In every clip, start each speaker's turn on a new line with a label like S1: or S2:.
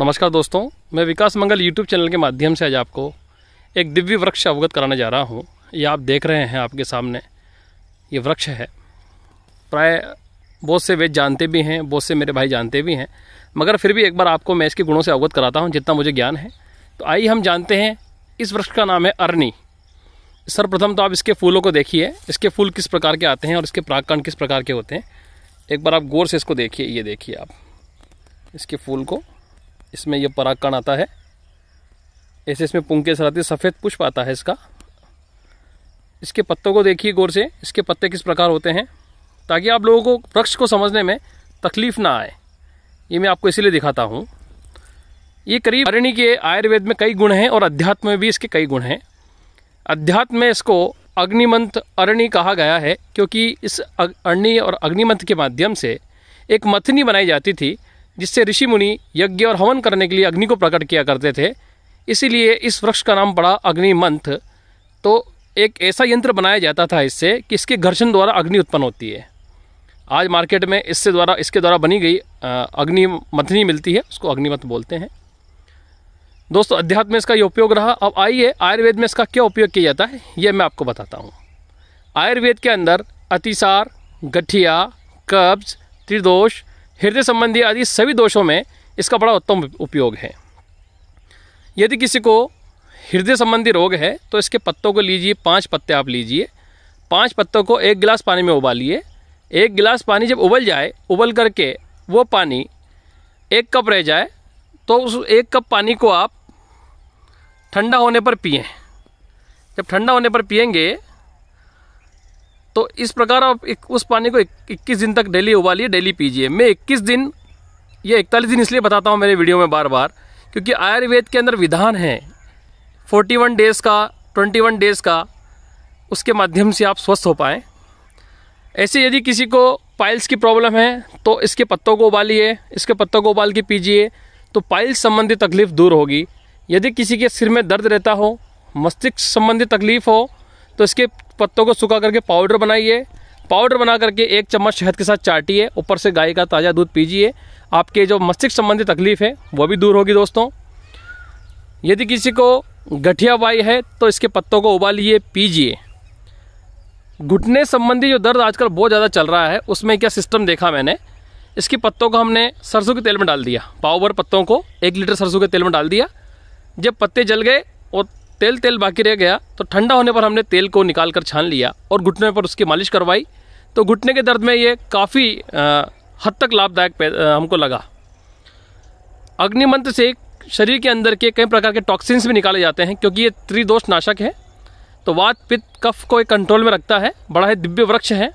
S1: नमस्कार दोस्तों मैं विकास मंगल यूट्यूब चैनल के माध्यम से आज आपको एक दिव्य वृक्ष अवगत कराने जा रहा हूँ ये आप देख रहे हैं आपके सामने ये वृक्ष है प्राय बहुत से वेद जानते भी हैं बहुत से मेरे भाई जानते भी हैं मगर फिर भी एक बार आपको मैं इसके गुणों से अवगत कराता हूँ जितना मुझे ज्ञान है तो आइए हम जानते हैं इस वृक्ष का नाम है अरनी सर्वप्रथम तो आप इसके फूलों को देखिए इसके फूल किस प्रकार के आते हैं और इसके प्राकण किस प्रकार के होते हैं एक बार आप गौर से इसको देखिए ये देखिए आप इसके फूल को इसमें यह परागकण आता है ऐसे इसमें पुंके सराते सफ़ेद पुष्प आता है इसका इसके पत्तों को देखिए गौर से इसके पत्ते किस प्रकार होते हैं ताकि आप लोगों को वृक्ष को समझने में तकलीफ़ ना आए ये मैं आपको इसीलिए दिखाता हूँ ये करीब अरणी के आयुर्वेद में कई गुण हैं और अध्यात्म में भी इसके कई गुण हैं अध्यात्म में इसको अग्निमंत अरणी कहा गया है क्योंकि इस अरणी और अग्निमंत के माध्यम से एक मथनी बनाई जाती थी जिससे ऋषि मुनि यज्ञ और हवन करने के लिए अग्नि को प्रकट किया करते थे इसीलिए इस वृक्ष का नाम पड़ा अग्निमंथ तो एक ऐसा यंत्र बनाया जाता था इससे कि इसके घर्षण द्वारा अग्नि उत्पन्न होती है आज मार्केट में इससे द्वारा इसके द्वारा बनी गई अग्नि मथनी मिलती है उसको अग्निमथ बोलते हैं दोस्तों अध्यात्म में इसका ये उपयोग रहा अब आइए आयुर्वेद में इसका क्या उपयोग किया जाता है ये मैं आपको बताता हूँ आयुर्वेद के अंदर अतिसार गठिया कब्ज त्रिदोष हृदय संबंधी आदि सभी दोषों में इसका बड़ा उत्तम उपयोग है यदि किसी को हृदय संबंधी रोग है तो इसके पत्तों को लीजिए पाँच पत्ते आप लीजिए पाँच पत्तों को एक गिलास पानी में उबालिए एक गिलास पानी जब उबल जाए उबल करके वो पानी एक कप रह जाए तो उस एक कप पानी को आप ठंडा होने पर पिए जब ठंडा होने पर पियेंगे तो इस प्रकार आप एक, उस पानी को इक्कीस दिन तक डेली उबालिए डेली पीजिए मैं इक्कीस दिन या इकतालीस दिन इसलिए बताता हूँ मेरे वीडियो में बार बार क्योंकि आयुर्वेद के अंदर विधान है फोर्टी वन डेज़ का ट्वेंटी वन डेज़ का उसके माध्यम से आप स्वस्थ हो पाएँ ऐसे यदि किसी को पाइल्स की प्रॉब्लम है तो इसके पत्तों को उबालिए इसके पत्तों को उबाल के पीजिए तो पाइल्स संबंधी तकलीफ़ दूर होगी यदि किसी के सिर में दर्द रहता हो मस्तिष्क संबंधी तकलीफ़ हो तो इसके पत्तों को सुखा करके पाउडर बनाइए पाउडर बना करके एक चम्मच शहद के साथ चाटिए ऊपर से गाय का ताज़ा दूध पीजिए आपके जो मस्तिष्क संबंधी तकलीफ़ है वह भी दूर होगी दोस्तों यदि किसी को गठिया वाई है तो इसके पत्तों को उबालिए पीजिए घुटने संबंधी जो दर्द आजकल बहुत ज़्यादा चल रहा है उसमें क्या सिस्टम देखा मैंने इसके पत्तों को हमने सरसों के तेल में डाल दिया पाओवर पत्तों को एक लीटर सरसों के तेल में डाल दिया जब पत्ते जल गए तेल तेल बाकी रह गया तो ठंडा होने पर हमने तेल को निकाल कर छान लिया और घुटने पर उसकी मालिश करवाई तो घुटने के दर्द में ये काफ़ी हद तक लाभदायक हमको लगा अग्निमंत्र से शरीर के अंदर के कई प्रकार के टॉक्सिन्स भी निकाले जाते हैं क्योंकि ये त्रिदोष नाशक है तो वात पित्त कफ को एक कंट्रोल में रखता है बड़ा ही दिव्य वृक्ष है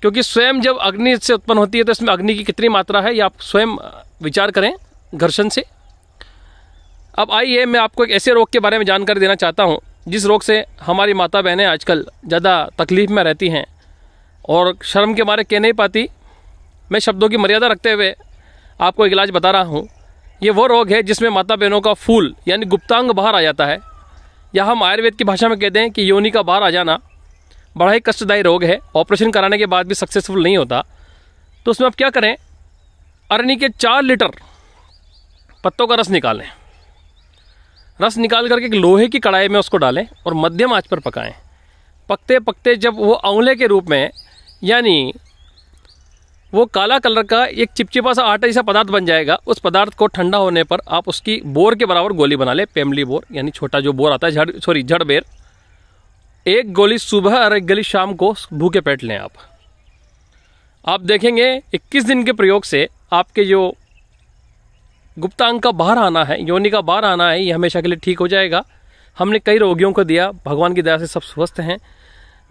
S1: क्योंकि स्वयं जब अग्नि से उत्पन्न होती है तो इसमें अग्नि की कितनी मात्रा है ये आप स्वयं विचार करें घर्षण से अब आइए मैं आपको एक ऐसे रोग के बारे में जानकारी देना चाहता हूँ जिस रोग से हमारी माता बहनें आजकल ज़्यादा तकलीफ़ में रहती हैं और शर्म के मारे कह नहीं पाती मैं शब्दों की मर्यादा रखते हुए आपको एक इलाज बता रहा हूँ ये वो रोग है जिसमें माता बहनों का फूल यानी गुप्तांग बाहर आ जाता है या हम आयुर्वेद की भाषा में कहते हैं कि योनि का बाहर आ जाना बड़ा ही कष्टदायी रोग है ऑपरेशन कराने के बाद भी सक्सेसफुल नहीं होता तो उसमें आप क्या करें अरनी के चार लीटर पत्तों का रस निकालें रस निकाल करके एक लोहे की कढ़ाई में उसको डालें और मध्यम आंच पर पकाएं पकते पकते जब वो आंवले के रूप में यानी वो काला कलर का एक चिपचिपा सा आटा जैसा पदार्थ बन जाएगा उस पदार्थ को ठंडा होने पर आप उसकी बोर के बराबर गोली बना लें पेमली बोर यानी छोटा जो बोर आता है झड़ सॉरी झड़ बेर एक गोली सुबह और एक गोली शाम को भूखे पेट लें आप आप देखेंगे 21 दिन के प्रयोग से आपके जो गुप्ता अंग का बाहर आना है योनि का बाहर आना है ये हमेशा के लिए ठीक हो जाएगा हमने कई रोगियों को दिया भगवान की दया से सब स्वस्थ हैं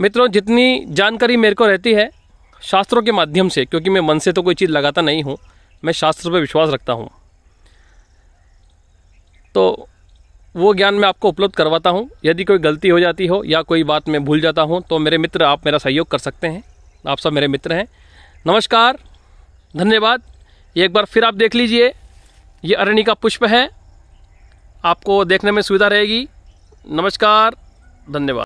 S1: मित्रों जितनी जानकारी मेरे को रहती है शास्त्रों के माध्यम से क्योंकि मैं मन से तो कोई चीज़ लगाता नहीं हूँ मैं शास्त्र पर विश्वास रखता हूँ तो वो ज्ञान मैं आपको उपलब्ध करवाता हूँ यदि कोई गलती हो जाती हो या कोई बात मैं भूल जाता हूँ तो मेरे मित्र आप मेरा सहयोग कर सकते हैं आप सब मेरे मित्र हैं नमस्कार धन्यवाद एक बार फिर आप देख लीजिए ये अरणी का पुष्प है आपको देखने में सुविधा रहेगी नमस्कार धन्यवाद